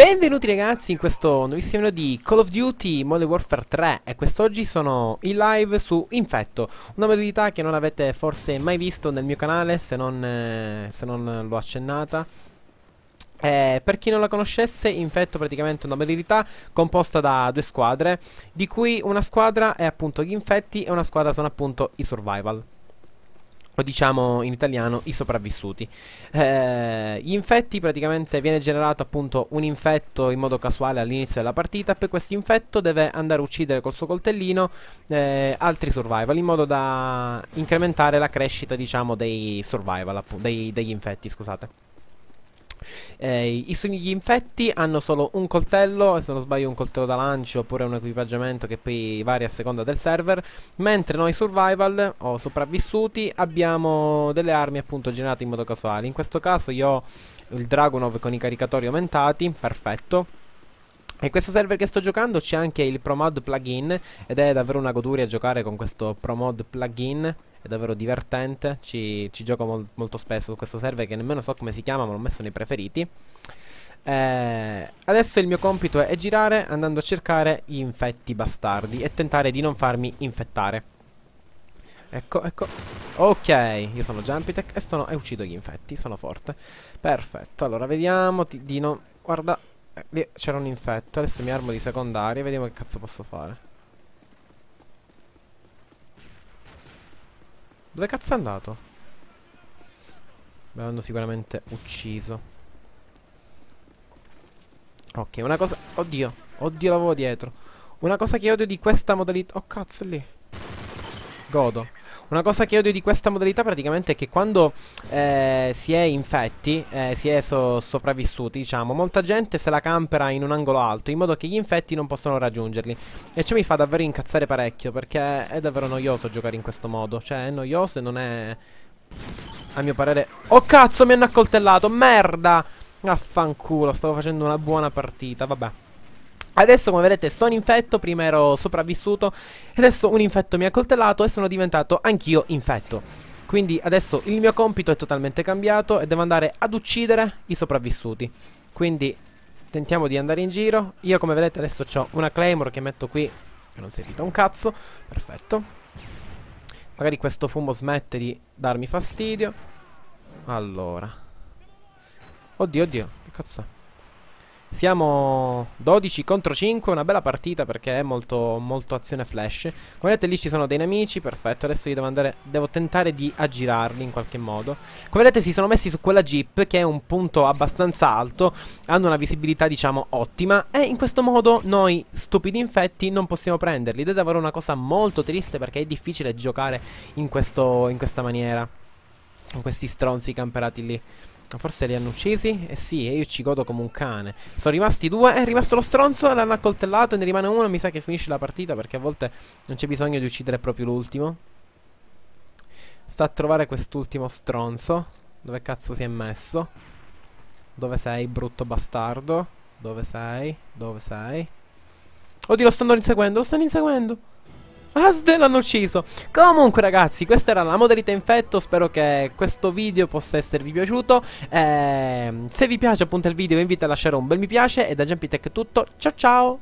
Benvenuti ragazzi in questo nuovissimo video di Call of Duty Modern Warfare 3 e quest'oggi sono in live su Infetto, una modalità che non avete forse mai visto nel mio canale se non, eh, non l'ho accennata eh, per chi non la conoscesse, Infetto praticamente è una modalità composta da due squadre, di cui una squadra è appunto gli infetti e una squadra sono appunto i survival o diciamo in italiano i sopravvissuti. Eh, gli infetti praticamente viene generato appunto un infetto in modo casuale all'inizio della partita, poi questo infetto deve andare a uccidere col suo coltellino eh, altri survival in modo da incrementare la crescita diciamo dei survival, dei, degli infetti scusate. Eh, I sugni infetti hanno solo un coltello, se non sbaglio un coltello da lancio oppure un equipaggiamento che poi varia a seconda del server, mentre noi survival o sopravvissuti abbiamo delle armi appunto generate in modo casuale. In questo caso io ho il Dragunov con i caricatori aumentati, perfetto. E questo server che sto giocando c'è anche il ProMod plugin ed è davvero una goduria giocare con questo ProMod plugin è davvero divertente, ci, ci gioco mol molto spesso su questo server che nemmeno so come si chiama ma l'ho messo nei preferiti. Eh, adesso il mio compito è girare andando a cercare gli infetti bastardi e tentare di non farmi infettare. Ecco, ecco. Ok, io sono Jumpitech e, sono, e uccido gli infetti, sono forte. Perfetto, allora vediamo, ti, di non... Guarda, eh, c'era un infetto, adesso mi armo di secondaria, vediamo che cazzo posso fare. Dove cazzo è andato? Me l'hanno sicuramente ucciso. Ok, una cosa... Oddio. Oddio, l'avevo dietro. Una cosa che odio di questa modalità... Oh, cazzo, lì godo. Una cosa che odio di questa modalità praticamente è che quando eh, si è infetti, eh, si è so sopravvissuti, diciamo, molta gente se la campera in un angolo alto, in modo che gli infetti non possono raggiungerli. E ciò mi fa davvero incazzare parecchio, perché è davvero noioso giocare in questo modo. Cioè, è noioso e non è... A mio parere... Oh cazzo, mi hanno accoltellato, merda! Affanculo, stavo facendo una buona partita, vabbè. Adesso come vedete sono infetto, prima ero sopravvissuto, e adesso un infetto mi ha coltellato e sono diventato anch'io infetto. Quindi adesso il mio compito è totalmente cambiato e devo andare ad uccidere i sopravvissuti. Quindi tentiamo di andare in giro. Io come vedete adesso ho una claymore che metto qui, che non si irrita un cazzo, perfetto. Magari questo fumo smette di darmi fastidio. Allora. Oddio, oddio, che cazzo è? Siamo 12 contro 5, una bella partita perché è molto, molto azione flash. Come vedete lì ci sono dei nemici, perfetto, adesso devo, andare, devo tentare di aggirarli in qualche modo. Come vedete si sono messi su quella jeep che è un punto abbastanza alto, hanno una visibilità diciamo ottima e in questo modo noi stupidi infetti non possiamo prenderli. Ed è davvero una cosa molto triste perché è difficile giocare in, questo, in questa maniera, con questi stronzi camperati lì. Forse li hanno uccisi? Eh sì, e io ci godo come un cane. Sono rimasti due, è rimasto lo stronzo, l'hanno accoltellato, ne rimane uno, mi sa che finisce la partita perché a volte non c'è bisogno di uccidere proprio l'ultimo. Sta a trovare quest'ultimo stronzo. Dove cazzo si è messo? Dove sei, brutto bastardo? Dove sei? Dove sei? Oddio, lo stanno inseguendo, lo stanno inseguendo! Asde l'hanno ucciso Comunque ragazzi questa era la modalità infetto Spero che questo video possa esservi piaciuto eh, Se vi piace appunto il video vi invito a lasciare un bel mi piace E da Jumpy Tech è tutto Ciao ciao